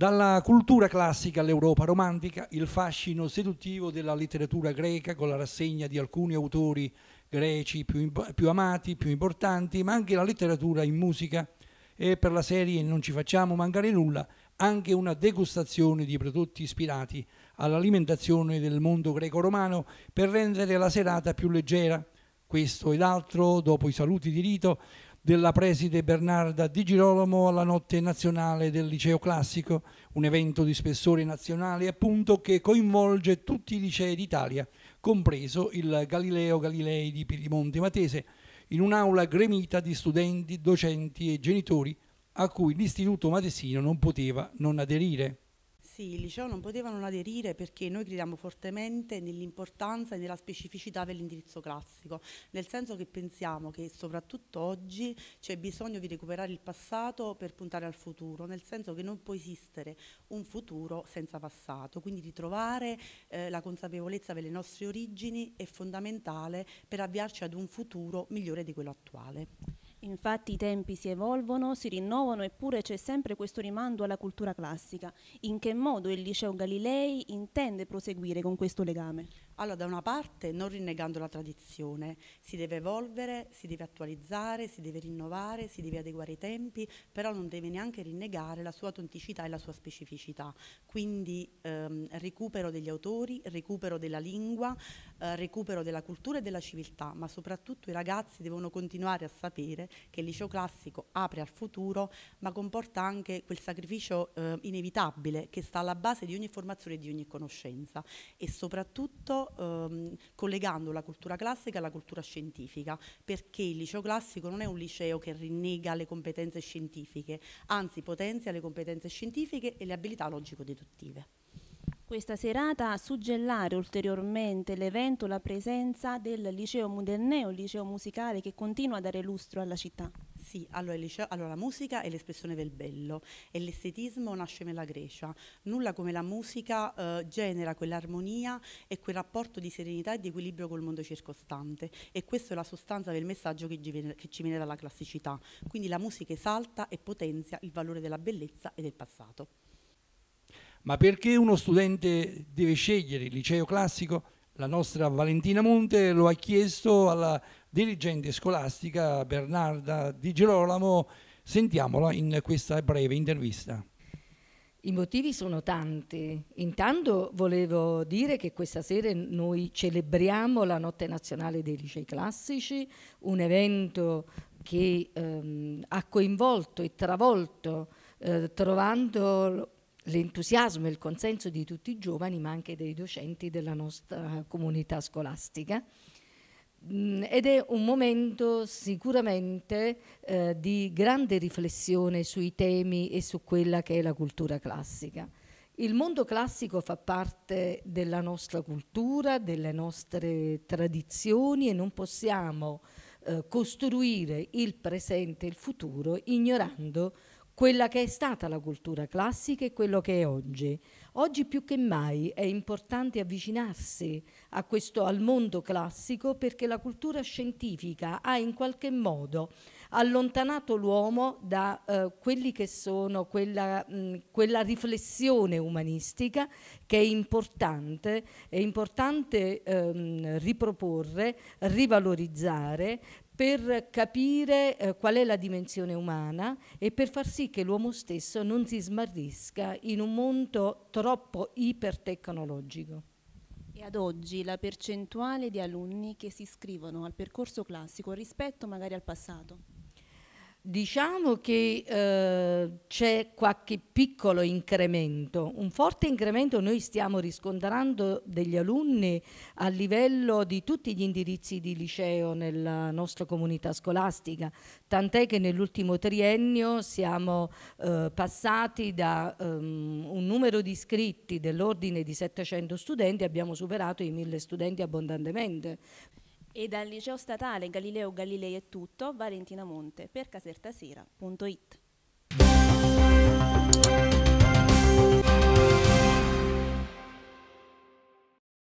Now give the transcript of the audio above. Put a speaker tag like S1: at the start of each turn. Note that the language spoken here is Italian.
S1: Dalla cultura classica all'Europa romantica, il fascino seduttivo della letteratura greca con la rassegna di alcuni autori greci più, più amati, più importanti, ma anche la letteratura in musica e per la serie Non ci facciamo mancare nulla, anche una degustazione di prodotti ispirati all'alimentazione del mondo greco-romano per rendere la serata più leggera. Questo ed altro, dopo i saluti di rito, della preside Bernarda Di Girolamo alla notte nazionale del liceo classico, un evento di spessore nazionale appunto che coinvolge tutti i licei d'Italia, compreso il Galileo Galilei di Piedimonte Matese, in un'aula gremita di studenti, docenti e genitori a cui l'istituto matesino non poteva non aderire
S2: ragazzi il liceo non poteva non aderire perché noi crediamo fortemente nell'importanza e nella specificità dell'indirizzo classico, nel senso che pensiamo che soprattutto oggi c'è bisogno di recuperare il passato per puntare al futuro, nel senso che non può esistere un futuro senza passato, quindi ritrovare eh, la consapevolezza delle
S3: nostre origini è fondamentale per avviarci ad un futuro migliore di quello attuale. Infatti i tempi si evolvono, si rinnovano, eppure c'è sempre questo rimando alla cultura classica. In che modo il Liceo Galilei intende proseguire con questo legame?
S2: Allora, da una parte, non rinnegando la tradizione, si deve evolvere, si deve attualizzare, si deve rinnovare, si deve adeguare i tempi, però non deve neanche rinnegare la sua autenticità e la sua specificità. Quindi ehm, recupero degli autori, recupero della lingua, eh, recupero della cultura e della civiltà, ma soprattutto i ragazzi devono continuare a sapere che il liceo classico apre al futuro, ma comporta anche quel sacrificio eh, inevitabile che sta alla base di ogni formazione e di ogni conoscenza e soprattutto ehm, collegando la cultura classica alla cultura scientifica, perché il liceo classico non è un liceo che rinnega le competenze scientifiche, anzi potenzia le competenze scientifiche e le abilità logico-deduttive
S3: questa serata a suggellare ulteriormente l'evento la presenza del liceo il liceo musicale che continua a dare lustro alla città.
S2: Sì, allora, liceo, allora la musica è l'espressione del bello e l'estetismo nasce nella Grecia. Nulla come la musica eh, genera quell'armonia e quel rapporto di serenità e di equilibrio col mondo circostante e questa è la sostanza del messaggio che ci viene, che ci viene dalla classicità. Quindi la musica esalta e potenzia il valore della bellezza e del passato.
S1: Ma perché uno studente deve scegliere il liceo classico? La nostra Valentina Monte lo ha chiesto alla dirigente scolastica Bernarda Di Girolamo. Sentiamola in questa breve intervista.
S4: I motivi sono tanti. Intanto volevo dire che questa sera noi celebriamo la Notte Nazionale dei Licei Classici, un evento che ehm, ha coinvolto e travolto eh, trovando l'entusiasmo e il consenso di tutti i giovani, ma anche dei docenti della nostra comunità scolastica. Mm, ed è un momento sicuramente eh, di grande riflessione sui temi e su quella che è la cultura classica. Il mondo classico fa parte della nostra cultura, delle nostre tradizioni e non possiamo eh, costruire il presente e il futuro ignorando quella che è stata la cultura classica e quello che è oggi. Oggi più che mai è importante avvicinarsi questo, al mondo classico perché la cultura scientifica ha in qualche modo allontanato l'uomo da eh, quelli che sono quella, mh, quella, riflessione umanistica che è importante, è importante ehm, riproporre, rivalorizzare per capire eh, qual è la dimensione umana e per far sì che l'uomo stesso non si smarrisca in un mondo troppo ipertecnologico.
S3: E ad oggi la percentuale di alunni che si iscrivono al percorso classico rispetto magari al passato?
S4: Diciamo che eh, c'è qualche piccolo incremento, un forte incremento noi stiamo riscontrando degli alunni a livello di tutti gli indirizzi di liceo nella nostra comunità scolastica, tant'è che nell'ultimo triennio siamo eh, passati da um, un numero di iscritti dell'ordine di 700 studenti, abbiamo superato i 1000 studenti abbondantemente.
S3: E dal liceo statale Galileo Galilei è tutto, Valentina Monte per casertasera.it.